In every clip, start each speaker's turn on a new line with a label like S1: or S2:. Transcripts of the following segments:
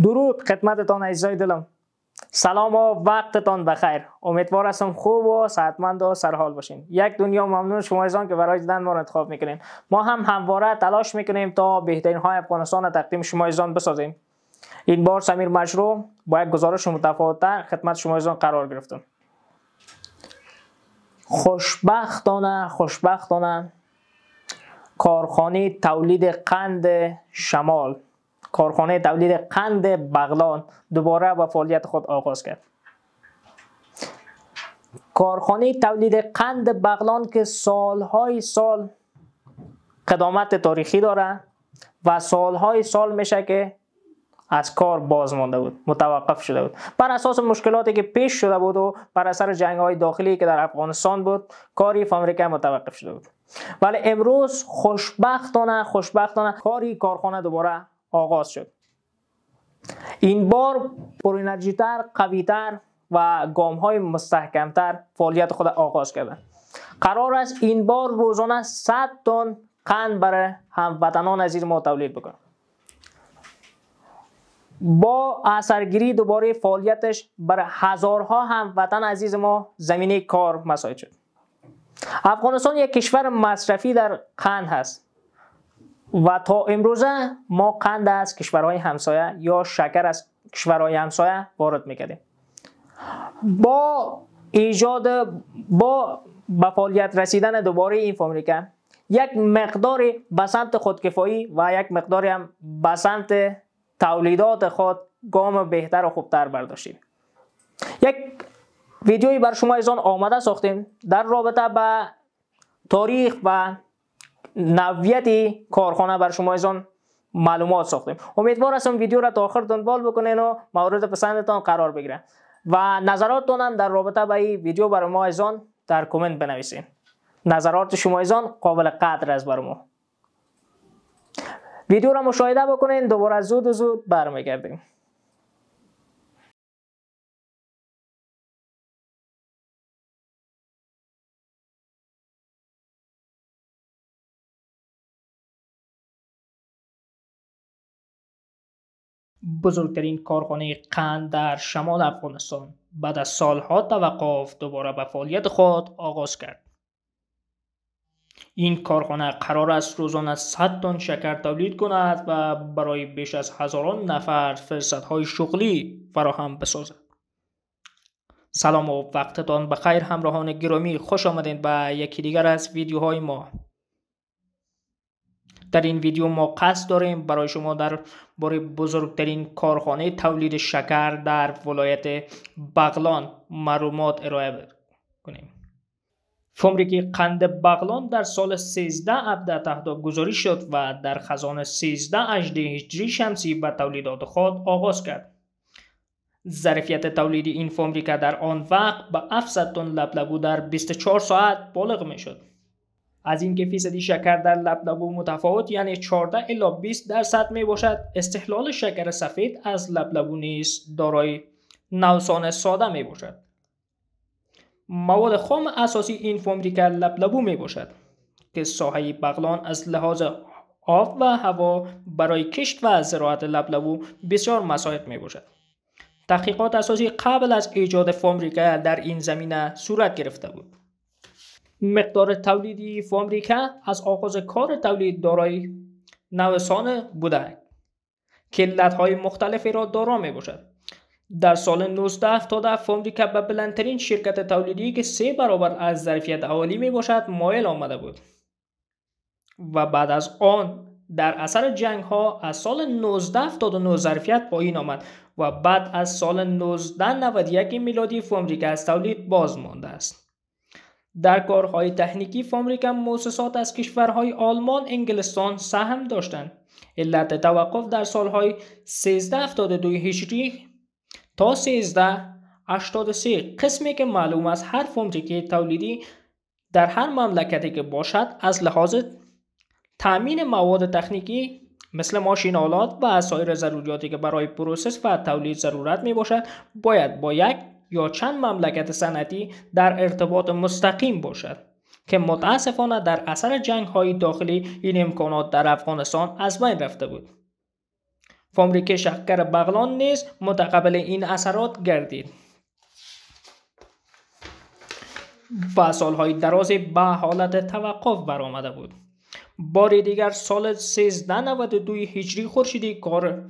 S1: درود خدمتتان عزیزای دلم سلام و وقتتان بخیر امیدوار هستم خوب و صحتمند و سرحال باشین یک دنیا ممنون شما ایزان که برای دیدن ما انتخاب میکنین ما هم همواره تلاش میکنیم تا بهترین های افغانستان را تقدیم شما بسازیم این بار سمیر مشروع با یک گزارش متفاوت خدمت شما ایزان قرار گرفتم خوشبختانه خوشبختانه کارخانه تولید قند شمال کارخانه تولید قند بغلان دوباره به فعالیت خود آغاز کرد کارخانه تولید قند بغلان که سالهای سال قدامت تاریخی داره و سالهای سال میشه که از کار باز مانده بود متوقف شده بود بر اساس مشکلاتی که پیش شده بود و بر اثر جنگ های داخلی که در افغانستان بود کاری فامریکا متوقف شده بود ولی امروز خوشبختانه خوشبختانه کاری کارخانه دوباره آغاز شد این بار پر انرژیتر قویتر و گام های مستحکمتر فعالیت خود آغاز کرده. قرار است این بار روزانه 100 تن قند برای هموطنان عزیز ما تولید بکنه. با اثرگیری دوباره فعالیتش بر هزارها هموطن عزیز ما زمینه کار مساعد شد افغانستان یک کشور مصرفی در قند هست و تا امروزه ما قند از کشورهای همسایه یا شکر از کشورهای همسایه وارد میکردیم با ایجاد با به فعالیت رسیدن دوباره این فامریکا یک مقداری به سمت خودکفایی و یک مقداری هم به سمت تولیدات خود گام بهتر و خوبتر برداشتیم یک ویدیویی بر شما از آن آمده ساختیم در رابطه به تاریخ و نویت کارخانه بر شما ایزان معلومات ساختیم امیدوار هستم ویدیو را تا آخر دنبال بکنین و مورد پسندتان قرار بگیره و نظرات هم در رابطه با این ویدیو بر ما ایزان در کامنت بنویسین نظرات شما ایزان قابل قدر است بر ما ویدیو را مشاهده بکنین دوباره زود و زود برمیگردیم بزرگترین کارخانه قند در شمال افغانستان بعد از سالها توقف دوباره به فعالیت خود آغاز کرد. این کارخانه قرار است روزانه 100 تن شکر تولید کند و برای بیش از هزاران نفر فرصت های شغلی فراهم بسازد. سلام و وقتتان بخیر همراهان گرامی خوش آمدید به یکی دیگر از ویدیوهای ما. در این ویدیو ما قصد داریم برای شما در باره بزرگترین کارخانه تولید شکر در ولایت بغلان معلومات ارائه کنیم فمریکی قند بغلان در سال ابد تحت گذاری شد و در خزان 1318 هجری شمسی به تولیدات خود آغاز کرد. ظرفیت تولید این فمریکه در آن وقت به 700 تن لبلبو در 24 ساعت بالغ می شد. از که فیصدی شکر در لبلبو متفاوت یعنی 14 الا 20 درصد می باشد استحلال شکر سفید از لبلبو نیز دارای نوسان ساده می باشد مواد خام اساسی این فومریکا لبلبو می باشد که ساحه بغلان از لحاظ آب و هوا برای کشت و زراعت لبلبو بسیار مساعد می باشد تحقیقات اساسی قبل از ایجاد فامریکا در این زمینه صورت گرفته بود مقدار تولیدی فامریکا از آغاز کار تولید دارای نوسان بوده که های مختلفی را دارا می باشد در سال 1970 فامریکا به بلندترین شرکت تولیدی که سه برابر از ظرفیت اولی می باشد مایل آمده بود و بعد از آن در اثر جنگ ها از سال 1979 ظرفیت پایین آمد و بعد از سال 1991 میلادی فامریکا از تولید باز مانده است در کارهای تکنیکی فامریک موسسات از کشورهای آلمان انگلستان سهم داشتند علت توقف در سالهای 1372 هجری تا 1383 قسمی که معلوم است هر که تولیدی در هر مملکتی که باشد از لحاظ تامین مواد تکنیکی مثل ماشین آلات و سایر ضروریاتی که برای پروسس و تولید ضرورت می باشد باید با یک یا چند مملکت سنتی در ارتباط مستقیم باشد که متاسفانه در اثر جنگ های داخلی این امکانات در افغانستان از بین رفته بود فامریک شکر بغلان نیز متقبل این اثرات گردید و سالهای درازی به حالت توقف برآمده بود بار دیگر سال 1392 هجری خورشیدی کار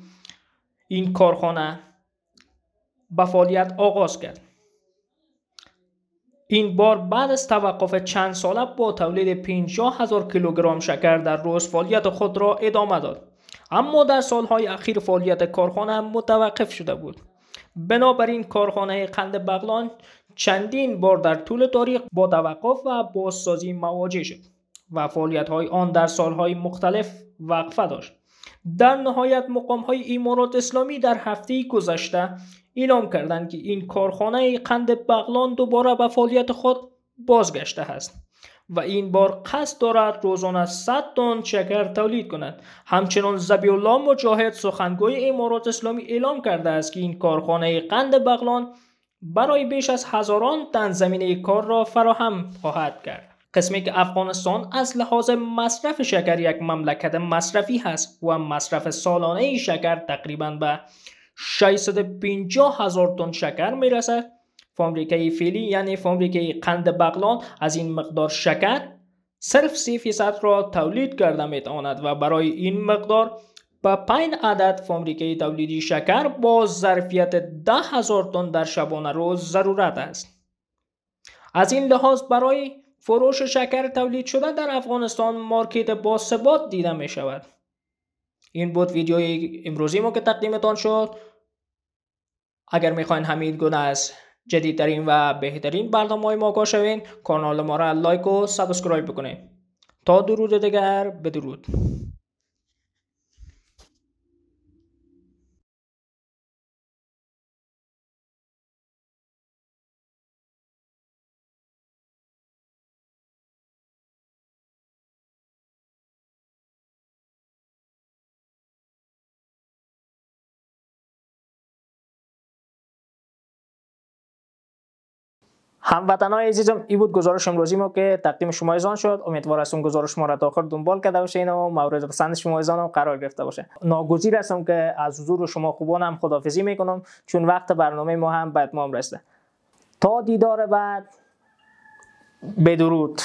S1: این کارخانه به فعالیت آغاز کرد این بار بعد از توقف چند ساله با تولید 50 هزار کیلوگرم شکر در روز فعالیت خود را ادامه داد اما در سالهای اخیر فعالیت کارخانه متوقف شده بود بنابراین کارخانه قند بغلان چندین بار در طول تاریخ با توقف و بازسازی مواجه شد و فعالیت های آن در سالهای مختلف وقفه داشت در نهایت مقام های امارات اسلامی در هفته گذشته اعلام کردند که این کارخانه قند بغلان دوباره به فعالیت خود بازگشته است و این بار قصد دارد روزانه 100 تن شکر تولید کند همچنین زبی الله مجاهد سخنگوی امارات اسلامی اعلام کرده است که این کارخانه قند بغلان برای بیش از هزاران تن زمینه کار را فراهم خواهد کرد قسمی که افغانستان از لحاظ مصرف شکر یک مملکت مصرفی هست و مصرف سالانه شکر تقریبا به 650 هزار تن شکر میرسه فامریکه فیلی یعنی فامریکه قند بغلان از این مقدار شکر صرف 30 فیصد را تولید کرده میتواند و برای این مقدار به پنج عدد فامریکه تولیدی شکر با ظرفیت ده هزار تن در شبانه روز ضرورت است از این لحاظ برای فروش شکر تولید شده در افغانستان مارکت ثبات دیده می شود این بود ویدیوی امروزی ما که تقدیمتان شد اگر میخواین همین گونه از جدیدترین و بهترین برنامه های ما شوین کانال ما را لایک و سابسکرایب بکنید تا درود دیگر بدرود های عزیزم ای بود گزارش امروزی ما که تقدیم شما ایزان شد امیدوار هستم گزارش شما را تا آخر دنبال کرده باشین و مورد پسند شما ایزان هم قرار گرفته باشه ناگزیر هستم که از حضور شما خوبان هم خدافزی میکنم چون وقت برنامه ما هم باید ما هم تا دیدار بعد بدرود